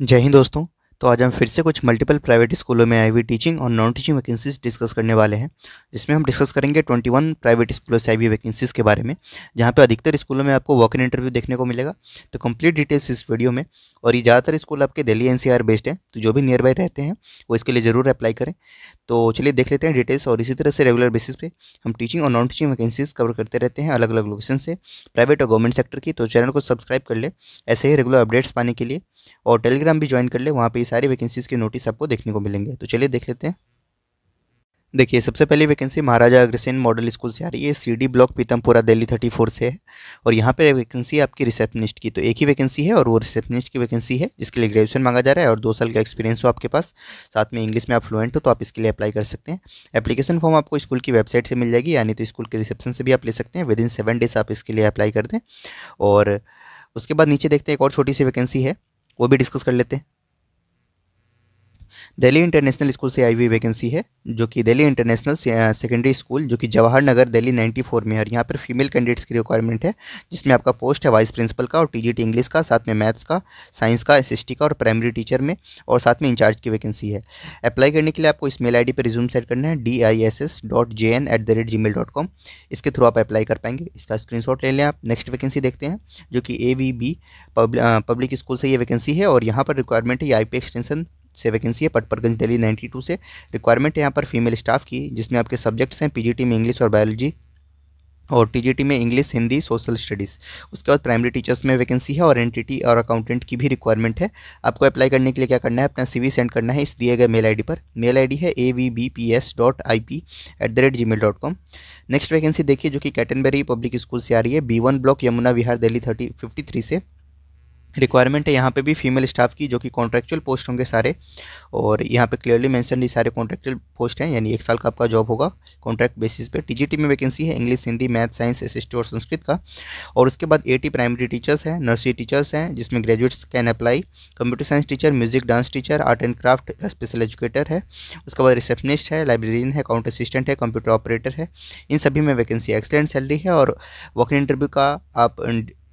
जय हिंद दोस्तों तो आज हम फिर से कुछ मल्टीपल प्राइवेट स्कूलों में आई हुई टीचिंग और नॉन टीचिंग वैकेंसीज डिस्कस करने वाले हैं जिसमें हम डिस्कस करेंगे 21 प्राइवेट स्कूलों से आई हुई वैकेंसीज के बारे में जहां पर अधिकतर स्कूलों में आपको वॉक इन इंटरव्यू देखने को मिलेगा तो कंप्लीट डिटेल्स इस वीडियो में और ये ज़्यादातर स्कूल आपके दिल्ली एन बेस्ड है तो जो भी नियर बाई रहते हैं वो इसके लिए ज़रूर अप्लाई करें तो चलिए देख लेते हैं डिटेल्स और इसी तरह से रेगुलर बेसिस पे हम टीचिंग और नॉन टीचिंग वैकेंसीज कवर करते रहते हैं अलग अलग लोकेशन से प्राइवेट और गवर्नमेंट सेक्टर की तो चैनल को सब्सक्राइब कर ले ऐसे ही रेगुलर अपडेट्स पाने के लिए और टेलीग्राम भी ज्वाइन कर ले वहाँ पर सारी वैकेंसीज़ के नोटिस आपको देखने को मिलेंगे तो चलिए देख लेते हैं देखिए सबसे पहली vacancy Maharaja Agrasen model school से आ रही है CD block Pitampura Delhi thirty four से है और यहाँ पर वैकेंसी आपकी रिसेप्शनिस्ट की तो एक ही वैकेंसी है और वो रिसेप्शनिस्ट की वैकेंसी है जिसके लिए ग्रेजुएशन मांगा जा रहा है और दो साल का एक्सपीरियंस हो आपके पास साथ में इंग्लिश में आप फ्लुएंट हो तो आप इसके लिए अप्लाई कर सकते हैं एप्लीकेशन फॉर्म आपको स्कूल की वेबसाइट से मिल जाएगी यानी तो स्कूल के रिसेप्शन से भी आप ले सकते हैं विद इन सेवन डेज आप इसके लिए अप्लाई कर दें और उसके बाद नीचे देखते हैं एक और छोटी सी वैकेंसी है वो भी डिस्कस कर लेते हैं दिल्ली इंटरनेशनल स्कूल से आई हुई वैकेंसी है जो कि दिल्ली इंटरनेशनल सेकेंडरी स्कूल जो कि जवाहर नगर दिल्ली 94 में है और यहाँ पर फीमेल कैंडिडेट्स की रिक्वायरमेंट है जिसमें आपका पोस्ट है वाइस प्रिंसिपल का और टीजीटी इंग्लिश का साथ में मैथ्स का साइंस का एस का और प्राइमरी टीचर में और साथ में इंचार्ज की वैकेंसी है अप्लाई करने के लिए आपको इस मेल आई पर रिज्यूम सेट करना है D I S S dot J N at the rate ji mail dot com इसके थ्रू आप अप्लाई कर पाएंगे इसका स्क्रीन शॉट ले लें आप नेक्स्ट वैकेंसी देखते हैं जो कि A V B public school से ये वैकेंसी है और यहाँ पर रिक्वायरमेंट है आई पी एक्सटेंशन से वैकेंसी है पटपरगंज दिल्ली नाइन्टी से रिक्वायरमेंट है यहाँ पर फीमेल स्टाफ की जिसमें आपके सब्जेक्ट्स हैं पी में इंग्लिश और बायोलॉजी और टीजीटी में इंग्लिश हिंदी सोशल स्टडीज़ उसके बाद प्राइमरी टीचर्स में वैकेंसी है और एंटिटी और अकाउंटेंट की भी रिक्वायरमेंट है आपको अप्लाई करने के लिए क्या करना है अपना सीवी सेंड करना है इस दिए गए मेल आईडी पर मेल आईडी है A V B P S dot I P at the rate ji mail dot com next vacancy देखिए जो कि कैटनबेरी पब्लिक स्कूल से आ रही है B one block Yamuna Vihar Delhi thirty fifty three से रिक्वायरमेंट है यहाँ पे भी फीमेल स्टाफ की जो कि कॉन्ट्रेक्चुअल पोस्ट होंगे सारे और यहाँ पे क्लियरली मेंशन ये सारे कॉन्ट्रेक्चुअल पोस्ट हैं यानी एक साल का आपका जॉब होगा कॉन्ट्रैक्ट बेसिस पे टीजीटी में वैकेंसी है English Hindi math science S और संस्कृत का और उसके बाद एटी प्राइमरी टीचर्स हैं नर्सरी टीचर्स हैं जिसमें graduates can apply computer science teacher music dance teacher art and craft special educator है उसके बाद रिसेप्शनिस्ट है लाइब्रेरियन है अकाउंट असिस्टेंट है कंप्यूटर ऑपरेटर है इन सभी में वैकेंसी एक्सलेंट सैलरी है और वर्किंग इंटरव्यू का आप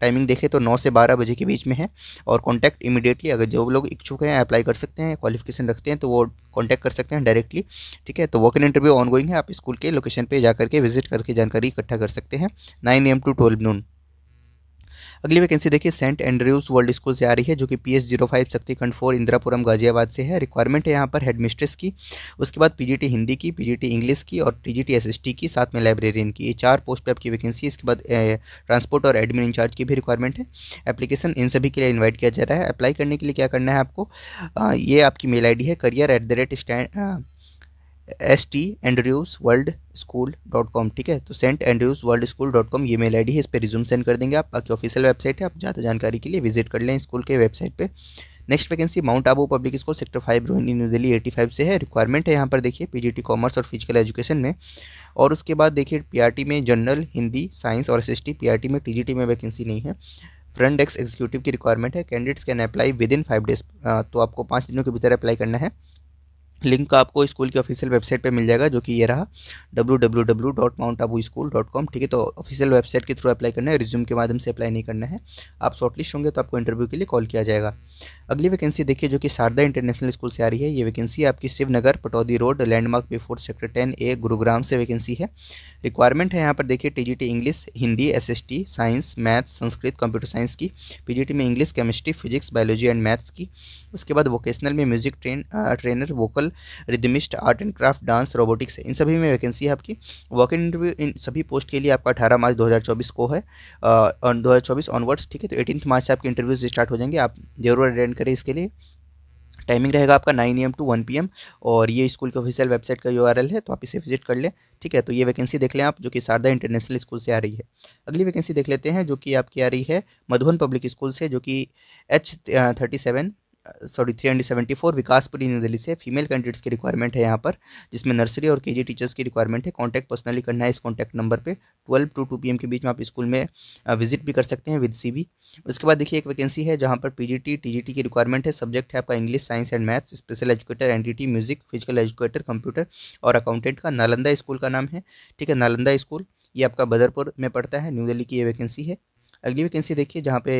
टाइमिंग देखें तो नौ से बारह बजे के बीच में है और कॉन्टैक्ट इमीडिएटली अगर जो लोग इच्छुक हैं अप्लाई कर सकते हैं क्वालिफिकेशन रखते हैं तो वो कॉन्टैक्ट कर सकते हैं डायरेक्टली ठीक है तो वर्क एंड इंटरव्यू ऑन है आप स्कूल के लोकेशन पर जाकर के विजिट करके जानकारी इकट्ठा कर सकते हैं nine M to twelve noon अगली वैकेंसी देखिए सेंट एंड्रयूज वर्ल्ड स्कूल से आ रही है जो कि P S zero five Shaktikhand four Indirapuram Ghaziabad से है रिक्वायरमेंट है यहाँ पर हेड मिस्ट्रेस की उसके बाद पीजीटी हिंदी की पीजीटी इंग्लिश की और टीजीटी एसएसटी की साथ में लाइब्रेरियन की ये चार पोस्ट पर आपकी वैकेंसी इसके बाद ट्रांसपोर्ट और एडमिन इंचार्ज की भी रिक्वायरमेंट है एप्लीकेशन इन सभी के लिए इन्वाइट किया जा रहा है अप्लाई करने के लिए क्या करना है आपको ये आपकी मेल आई है career at the rate stand S T Andrews world school dot com ठीक है तो Saint Andrews world school dot com ये मेल आई डी है इस पर रिज्यूम सेंड कर देंगे आप बाकी ऑफिशियल वेबसाइट है आप ज़्यादा जानकारी के लिए विजिट कर लें स्कूल के वेबसाइट पर next vacancy Mount Abu public school sector five Rohini new Delhi eighty five से है रिक्वायरमेंट है यहाँ पर देखिए पी जी टी कॉमर्स और फिजिकल एजुकेशन में और उसके बाद देखिए पी आर टी में जनरल हिंदी साइंस और S S T P R T में टी जी टी में वैकेंसी नहीं है फ्रंट डेस्क एग्जीक्यूटिव की रिक्वायरमेंट है candidates can apply within five days तो आपको पाँच दिनों के भीतर अप्लाई करना है लिंक आपको स्कूल की ऑफिशियल वेबसाइट पे मिल जाएगा जो कि ये रहा W W W dot Mount Abu school dot com ठीक है तो ऑफिशियल वेबसाइट के थ्रू अप्लाई करना है रिज्यूम के माध्यम से अप्लाई नहीं करना है आप शॉर्टलिस्ट होंगे तो आपको इंटरव्यू के लिए कॉल किया जाएगा अगली वैकेंसी देखिए जो कि शारदा इंटरनेशनल स्कूल से आ रही है ये वैकेंसी आपकी Shivnagar Pataudi road landmark before sector ten A Gurugram से वैकेंसी है रिक्वायरमेंट है यहाँ पर देखिए TGT English Hindi SST science maths Sanskrit computer science की पीजीटी में English chemistry physics biology and maths की उसके बाद वोकेशनल में music train trainer vocal rhythmist art and craft dance robotics इन सभी में वैकेंसी है आपकी वॉक इंटरव्यू इन सभी पोस्ट के लिए आपका अठारह मार्च दो को है दो हजार ऑनवर्ड्स ठीक है तो एटीन मार्च से आपके इंटरव्यूज स्टार्ट हो जाएंगे आप जरूर जरूर अटेंड करें इसके लिए टाइमिंग रहेगा आपका nine A to one P और ये स्कूल की ऑफिशियल वेबसाइट का यू है तो आप इसे विजिट कर लें ठीक है तो ये वैकेंसी देख लें आप जो कि शारदा इंटरनेशनल स्कूल से आ रही है अगली वैकेंसी देख लेते हैं जो कि आपकी आ रही है मधुबन पब्लिक स्कूल से जो कि H thirty seven sorry three hundred seventy four Vikaspuri New Delhi से फीमेल कैंडिडेट्स की रिक्वायरमेंट है यहाँ पर जिसमें नर्सरी और केजी टीचर्स की रिक्वायरमेंट है कांटेक्ट पर्सनली करना है इस कांटेक्ट नंबर पे ट्वेल्व टू टू पीएम के बीच में आप स्कूल में विजिट भी कर सकते हैं विद सी उसके बाद देखिए एक वैकेंसी है जहाँ पर पी जी की रिक्वायरमेंट है सब्जेक्ट है आपका English science and maths special educator and music physical educator computer और अकाउंटेंट का नालंदा स्कूल का नाम है ठीक है नालंदा स्कूल ये आपका बदरपुर में पड़ता है न्यू दिल्ली की ये वैकेंसी है अगली वैकेंसी देखिए जहाँ पे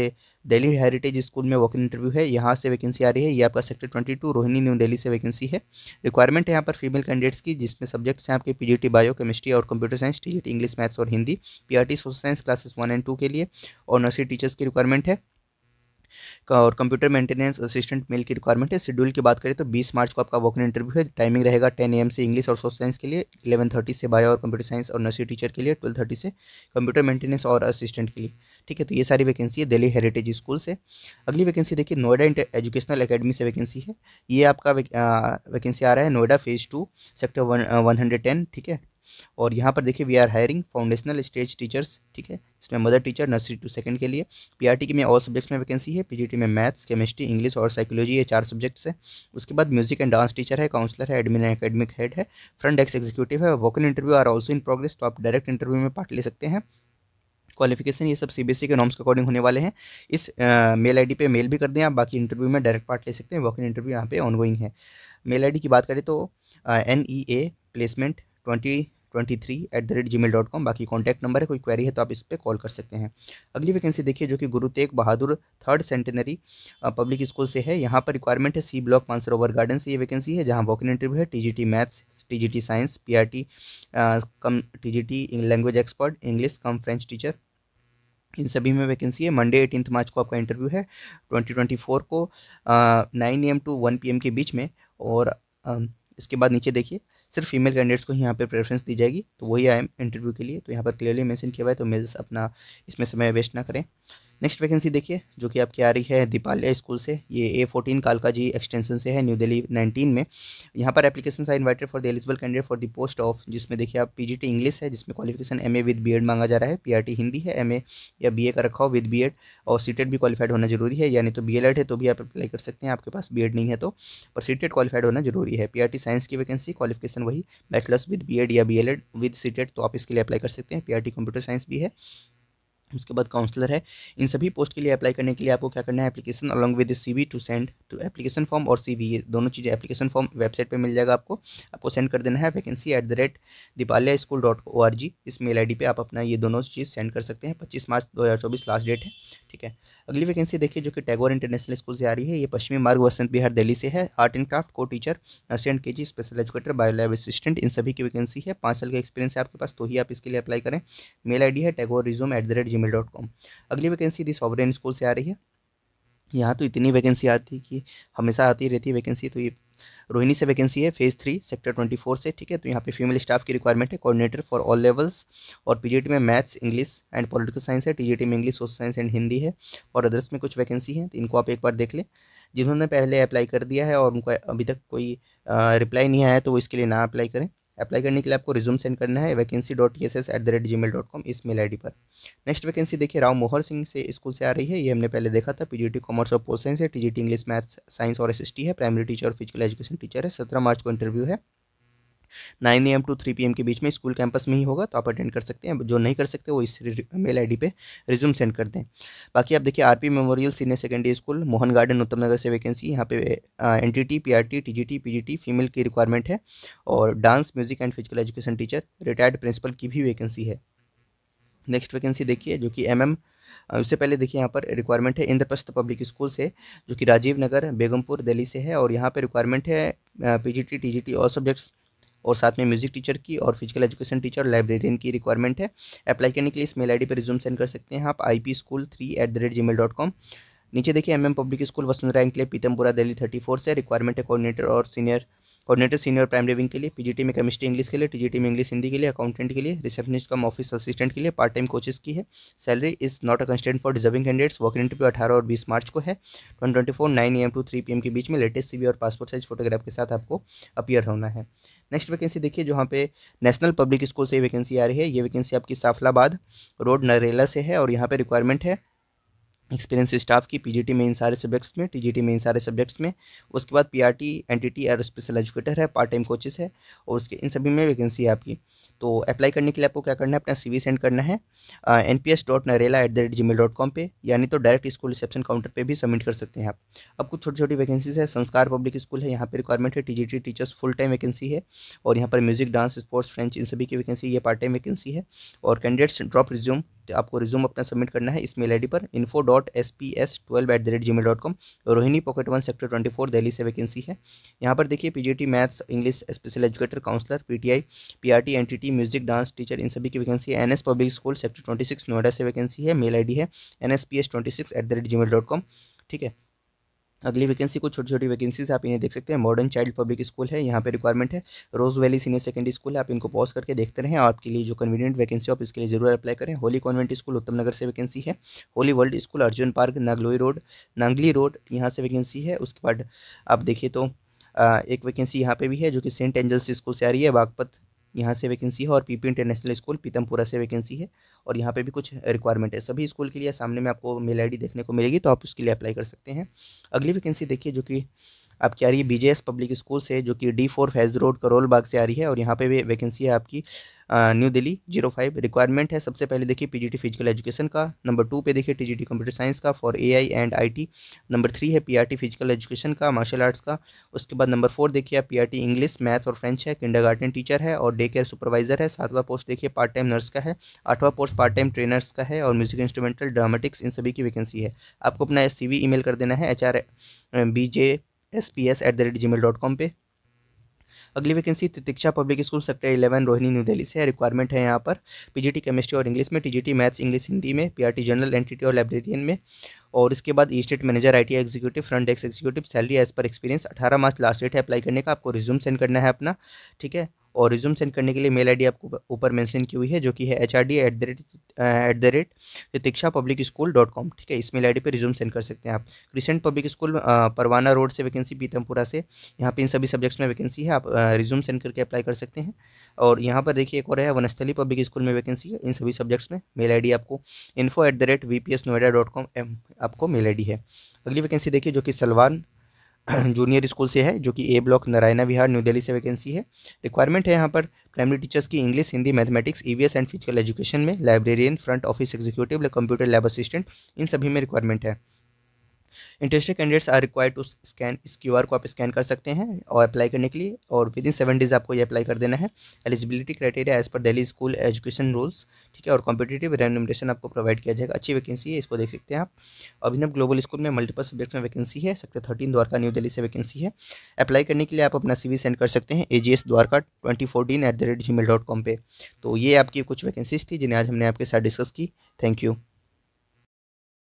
दिल्ली हेरिटेज स्कूल में वॉक इंटरव्यू है यहाँ से वैकेंसी आ रही है ये आपका sector twenty two Rohini new Delhi से वैकेंसी है रिक्वायरमेंट है यहाँ पर फीमेल कैंडिडेट्स की जिसमें सब्जेक्ट्स हैं आपके पीजीटी बायो केमिस्ट्री और computer science T English maths और Hindi P social science classes one and two के लिए और नर्सरी टीचर्स की रिक्वायरमेंट है और कंप्यूटर मेंटेनेंस असिस्टेंट मेल की रिक्वायरमेंट है शेड्यूल की बात करें तो 20 मार्च को आपका वॉक इंटरव्यू है टाइमिंग रहेगा 10 एम से इंग्लिश और सोशल साइंस के लिए 11:30 से बायो और कंप्यूटर साइंस और नर्सरी टीचर के लिए 12:30 से कंप्यूटर मेंटेनेंस और असिस्टेंट के लिए ठीक है तो ये सारी वैकेंसी है दिल्ली हेरिटेज स्कूल से अगली वैकेंसी देखिए नोएडा एजुकेशनल अकेडमी से वैकेंसी है ये आपका वैकेंसी आ रहा है Noida phase two sector one one hundred ten ठीक है और यहाँ पर देखिए we are hiring foundational stage teachers ठीक है इसमें mother teacher nursery to second के लिए पीआरटी के में ऑल सब्जेक्ट्स में वैकेंसी है पीजीटी में मैथ्स केमिस्ट्री इंग्लिश और साइकोलॉजी ये चार सब्जेक्ट्स है उसके बाद म्यूजिक एंड डांस टीचर है काउंसलर है एडमिन एकेडमिक हेड है फ्रंट डेस्क एग्जीक्यूटिव है vocal interview are also in progress तो आप डायरेक्ट इंटरव्यू में पार्ट ले सकते हैं क्वालिफिकेशन ये सब सीबीएसई e के नॉर्म्स के अकॉर्डिंग होने वाले हैं इस मेल आईडी पे मेल भी कर दें आप बाकी इंटरव्यू में डायरेक्ट पार्ट ले सकते हैं वॉक इन इंटरव्यू यहाँ पे ऑनगोइंग है मेल आईडी की बात करें तो N E A placement twenty twenty three at the rate ji mail dot com बाकी कॉन्टैक्ट नंबर है कोई क्वेरी है तो आप इस पर कॉल कर सकते हैं अगली वैकेंसी देखिए जो कि Guru Tegh Bahadur third centenary public school से है यहाँ पर रिक्वायरमेंट है सी ब्लॉक ओवर गार्डन से ये वैकेंसी है जहाँ वॉकिन इंटरव्यू है T maths T science P cum T language expert English cum French teacher इन सभी में वैकेंसी है मंडे एटीनथ मार्च को आपका इंटरव्यू है 2024 को nine M to one P के बीच में और आ, इसके बाद नीचे देखिए सिर्फ फीमेल कैंडिडेट्स को ही यहाँ पर प्रेफरेंस दी जाएगी तो वही आए इंटरव्यू के लिए तो यहाँ पर क्लियरली मैंसन किया हुआ है तो मेल्स अपना इसमें समय वेस्ट ना करें नेक्स्ट वैकेंसी देखिए जो कि आपकी आ रही है दीपालिया स्कूल से ये ए फोर्टीन कालका जी एक्सटेंशन से है न्यू दिल्ली नाइनटीन में यहाँ पर application are invited for the eligible candidate for the post of जिसमें देखिए आप पी इंग्लिश है जिसमें क्वालिफिकेशन एम विद बी मांगा जा रहा है पी हिंदी है एम या बी का रखा हो विद बी और सीटेड e भी क्वालिफाइड होना जरूरी है यानी तो बी है तो भी आप अप्लाई कर सकते हैं आपके पास बी नहीं है तो पर सीटेड क्वालिफाइड e होना जरूरी है पी साइंस की वैकेंसी क्वालिफिकेशन वही बैचलर्स विद बी या बी विद सीटेड तो आप इसके लिए अप्लाई कर सकते हैं पी कंप्यूटर साइंस भी है उसके बाद काउंसलर है इन सभी पोस्ट के लिए अप्लाई करने के लिए आपको क्या करना है application along with C V to send to application form और सी वी दोनों चीज़ें एप्लीकेशन फॉर्म वेबसाइट पर मिल जाएगा आपको आपको सेंड कर देना है vacancy at the rate Deepalya school dot O R G इस मेल आई डी पर आप अपना ये दोनों चीज़ सेंड कर सकते हैं पच्चीस मार्च दो हज़ार चौबीस लास्ट डेट है ठीक है अगली वैकेंसी देखिए जो कि टैगोर इंटरनेशनल स्कूल से आ रही है ये पश्चिमी मार्ग वसंत बिहार दिल्ली से है आर्ट एंड क्राफ्ट को teacher assistant K G special educator bio lab assistant इन सभी की वैकेंसी है पाँच साल का एक्सपीरियंस है आपके पास तो ही आप इसके लिए अप्लाई करें मेल आई है Tagore resume at the rate ji mail dot com अगली वैकेंसी दी सॉवरेन स्कूल से आ रही है यहाँ तो इतनी वैकेंसी आती कि हमेशा आती रहती है वैकेंसी तो ये रोहिणी से वैकेंसी है phase three sector twenty four से ठीक है तो यहाँ पे फीमेल स्टाफ की रिक्वायरमेंट है कोऑर्डिनेटर फॉर ऑल लेवल्स और पीजीटी में maths English and political science है टीजीटी में English social science and Hindi है और अदर्स में कुछ वैकेंसी है तो इनको आप एक बार देख लें जिन्होंने पहले अप्लाई कर दिया है और उनको अभी तक कोई रिप्लाई नहीं आया तो वो इसके लिए ना अप्लाई करें अप्लाई करने के लिए आपको रिज्यूम सेंड करना है vacancy dot E S S at the rate ji mail dot com इस मेल आई डी पर नेक्स्ट वैकेंसी देखिए राव मोहर सिंह से स्कूल से आ रही है ये हमने पहले देखा था टी कॉमर्स और पोस्ट साइंस है टी इंग्लिश मैथ्स साइंस और एसएसटी है प्राइमरी टीचर और फिजिकल एजुकेशन टीचर है सत्रह मार्च को इंटरव्यू है nine A to three P के बीच में स्कूल कैंपस में ही होगा तो आप अटेंड कर सकते हैं जो नहीं कर सकते वो इस मेल आई पे रिज्यूम सेंड कर दें बाकी आप देखिए R memorial senior secondary school Mohan garden Uttam Nagar से वैकेंसी यहाँ पे N T T P R T T G T P G T female की रिक्वायरमेंट है और dance music and physical education teacher retired principal की भी वैकेंसी है नेक्स्ट वैकेंसी देखिए जो कि एम एम उससे पहले देखिए यहाँ पर रिक्वायरमेंट है इंद्रप्रस्थ पब्लिक स्कूल से जो कि राजीव नगर बेगमपुर दिल्ली से है और यहाँ पर रिक्वायरमेंट है पीजीटी टीजीटी और सब्जेक्ट्स और साथ में म्यूज़िक टीचर की और फिजिकल एजुकेशन टीचर लाइब्रेरियन की रिक्वायरमेंट है अप्लाई करने के लिए इस मेल आई पर रिज्यूम सेंड कर सकते हैं आप I P school three at the rate ji mail dot com नीचे देखिए M M public school Vasundhara enclave Pitampura Delhi thirty four से रिक्वायरमेंट है कोऑर्डिनेटर और senior coordinator senior primary wing के लिए पीजीटी में केमिस्ट्री इंग्लिश के लिए टीजीटी में इंग्लिश हिंदी के लिए अकाउंटेंट के लिए रिसेप्शनिस्ट कम ऑफिस असिस्टेंट के लिए पार्ट टाइम कोचेस की है salary is not a constant for deserving candidates work interview अठारह और बीस मार्च को है twenty twenty four nine M to three P के बीच में लेटेस्ट सी और पासपोर्ट साइज फोटोग्राफ के साथ आपको अपियर होना है नेक्स्ट वैकेंसी देखिए जहाँ पे नेशनल पब्लिक स्कूल से वैकेंसी आ रही है ये वैकेंसी आपकी साफलाबाद रोड नरेला से है और यहाँ पे रिक्वायरमेंट है एक्सपीरियंस स्टाफ की पीजीटी में इन सारे सब्जेक्ट्स में टीजीटी में इन सारे सब्जेक्ट्स में उसके बाद पीआरटी एनटीटी स्पेशल एजुकेटर है पार्ट टाइम कोचेस है और उसके इन सभी में वैकेंसी है आपकी तो अप्लाई करने के लिए आपको क्या करना है अपना सीवी सेंड करना है N P S dot Narela at the rate ji mail dot com पर यानी तो डायरेक्ट स्कूल रिसेप्शन काउंटर पर भी सबमिट कर सकते हैं आप अब कुछ छोटी छोटी वैकेंसीज है संस्कार पब्लिक स्कूल है यहाँ पर रिक्वायरमेंट है T teachers full time vacancy है और यहाँ पर म्यूजिक डांस स्पोर्ट्स फ्रेंच इन सभी की वैकेंसी ये पार्ट टाइम वैकेंसी है और कैंडिडेट्स ड्रॉप रिज्यूम आपको रिज्यूम अपना सबमिट करना है इस मेल आई पर info dot S P S twelve at the rate ji mail dot com Rohini pocket one sector twenty four Delhi से वैकेंसी है यहाँ पर देखिए P G T maths English special educator counsellor P T I P R T N T T music dance teacher इन सभी की vacancy है N S public school sector twenty six Noida से वैकेंसी है मेल आई डी है N S P S twenty six at the rate ji mail dot com ठीक है अगली वैकेंसी कुछ छोटी छोटी वैकेंसीज आप इन्हें देख सकते हैं मॉडर्न चाइल्ड पब्लिक स्कूल है यहाँ पे रिक्वायरमेंट है rose valley senior secondary school है आप इनको पॉज करके देखते रहें आपके लिए जो कन्वीनियंट वैकेंसी आप इसके लिए जरूर अप्लाई करें होली कॉन्वेंट स्कूल उत्तम नगर से वैकेंसी है holy world school Arjun park Nangloi road Nangli road यहाँ से वैकेंसी है उसके बाद आप देखिए तो एक वैकेंसी यहाँ पे भी है जो कि सेंट एंजल्स स्कूल से आ रही है बागपत यहाँ से वैकेंसी है और पीपी इंटरनेशनल स्कूल पीतमपुरा से वैकेंसी है और यहाँ पे भी कुछ रिक्वायरमेंट है सभी स्कूल के लिए सामने में आपको मेल आईडी देखने को मिलेगी तो आप उसके लिए अप्लाई कर सकते हैं अगली वैकेंसी देखिए जो कि आपकी आ रही है बी पब्लिक स्कूल से जो कि D four Faiz road Karol Bagh से आ रही है और यहाँ पे भी वैकेंसी है आपकी new Delhi zero five requirement है सबसे पहले देखिए पीजीटी फिजिकल एजुकेशन का नंबर टू पे देखिए टीजीटी कंप्यूटर साइंस का for AI and IT number three है पीआरटी फिजिकल एजुकेशन का मार्शल आर्ट्स का उसके बाद नंबर फोर देखिए आप पीआरटी इंग्लिश मैथ और फ्रेंच है किंडर टीचर है और डे केयर सुपरवाइजर है सातवां पोस्ट देखिए पार्ट टाइम नर्स का है आठवां पोस्ट पार्ट टाइम ट्रेनर्स का है और म्यूजिक इंस्ट्रूमेंटल ड्रामेटिक्स इन सभी की वैकेंसी है आपको अपना सी मेल कर देना है H R B J S P S at the rate ji mail dot com पर अगली vacancy Titiksha public school sector eleven Rohini new Delhi से रिक्वायरमेंट है यहाँ पर पीजीटी केमिस्ट्री और इंग्लिश में टीजीटी मैथ्स इंग्लिश हिंदी में पीआरटी जनरल एंटिटी और लाइब्रेरियन में और इसके बाद estate manager I T executive front desk executive salary as per experience अठारह मार्च लास्ट डेट है अप्लाई करने का आपको रिज्यूम सेंड करना है अपना ठीक है और रिज्यूम सेंड करने के लिए मेल आईडी आपको ऊपर मेंशन की हुई है जो कि है H R D at the rate at the rate public school dot com ठीक है इस मेल आई डी पर रिज्यूम सेंड कर सकते हैं आप recent public school Parwana road से वैकेंसी पीतमपुरा से यहाँ पे इन सभी सब्जेक्ट्स में वैकेंसी है आप रिज्यूम uh, सेंड करके अप्लाई कर सकते हैं और यहाँ पर देखिए एक और है वनस्थली पब्लिक स्कूल में वैकेंसी है इन सभी सब्जेक्ट्स में मेल आई डी आपको info at the rate V P S Noida dot com आपको मेल आई डी है अगली वैकेंसी देखिए जो कि सलवान जूनियर स्कूल से है जो कि A block Narayana Vihar new Delhi से वैकेंसी है रिक्वायरमेंट है यहाँ पर प्राइमरी टीचर्स की English Hindi mathematics EVS and physical education में librarian front office executive computer lab assistant इन सभी में रिक्वायरमेंट है interested candidates are required to scan इस क्यू को आप स्कैन कर सकते हैं और अप्लाई करने के लिए और विद इन सेवन डेज आपको ये अप्लाई कर देना है eligibility criteria as per Delhi school education rules ठीक है और कॉम्पिटेटिव रेनोमेशन आपको प्रोवाइड किया जाएगा अच्छी वैकेंसी है इसको देख सकते हैं आप अभिनव ग्लोबल स्कूल में मल्टीपल सब्जेक्ट में वैकेंसी है sector thirteen Dwarka new Delhi से वैकेंसी है अप्लाई करने के लिए आप अपना सी सेंड कर सकते हैं A G S Dwarka twenty fourteen at the rate ji mail dot com तो ये आपकी कुछ वैकेंसीज थी जिन्हें आज हमने आपके साथ डिस्कस की थैंक यू